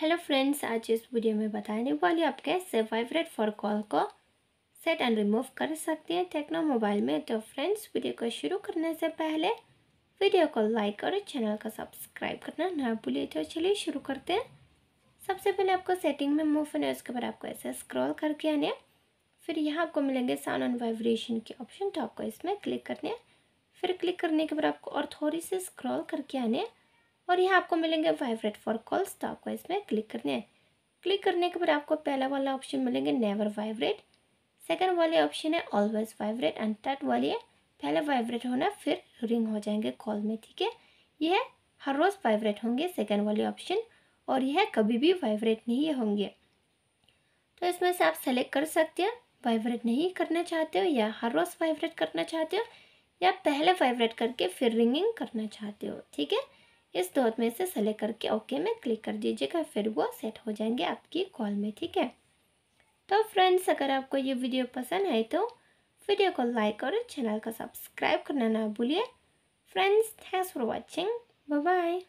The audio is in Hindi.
हेलो फ्रेंड्स आज इस वीडियो में बताने वाली आप कैसे वाइब्रेट फॉर कॉल को सेट एंड रिमूव कर सकते हैं टेक्नो मोबाइल में तो फ्रेंड्स वीडियो को शुरू करने से पहले वीडियो को लाइक और चैनल को सब्सक्राइब करना ना भूलिए तो चलिए शुरू करते हैं सबसे पहले आपको सेटिंग में मूव होना है उसके बाद आपको ऐसे स्क्रॉल करके आने फिर यहाँ आपको मिलेंगे साउंड एंड वाइब्रेशन के ऑप्शन तो आपको इसमें क्लिक करने फिर क्लिक करने के बाद आपको और थोड़ी सी स्क्रॉल करके आने है और यहाँ आपको मिलेंगे वाइब्रेट फॉर कॉल्स तो आपको इसमें क्लिक करने हैं क्लिक करने के बाद आपको पहला वाला ऑप्शन मिलेंगे नेवर वाइब्रेट सेकंड वाले ऑप्शन है ऑलवेज वाइब्रेट एंड थर्ड वाली है पहले वाइब्रेट होना फिर रिंग हो जाएंगे कॉल में ठीक है यह हर रोज़ वाइब्रेट होंगे सेकेंड वाले ऑप्शन और यह कभी भी वाइब्रेट नहीं होंगे तो इसमें से आप सेलेक्ट कर सकते हो वाइब्रेट नहीं करना चाहते हो या हर रोज़ वाइब्रेट करना चाहते हो या पहले वाइब्रेट करके फिर रिंगिंग करना चाहते हो ठीक है इस दौर में से सेलेक्ट करके ओके में क्लिक कर दीजिएगा फिर वो सेट हो जाएंगे आपकी कॉल में ठीक है तो फ्रेंड्स अगर आपको ये वीडियो पसंद आए तो वीडियो को लाइक और चैनल को सब्सक्राइब करना ना भूलिए friends thanks for watching bye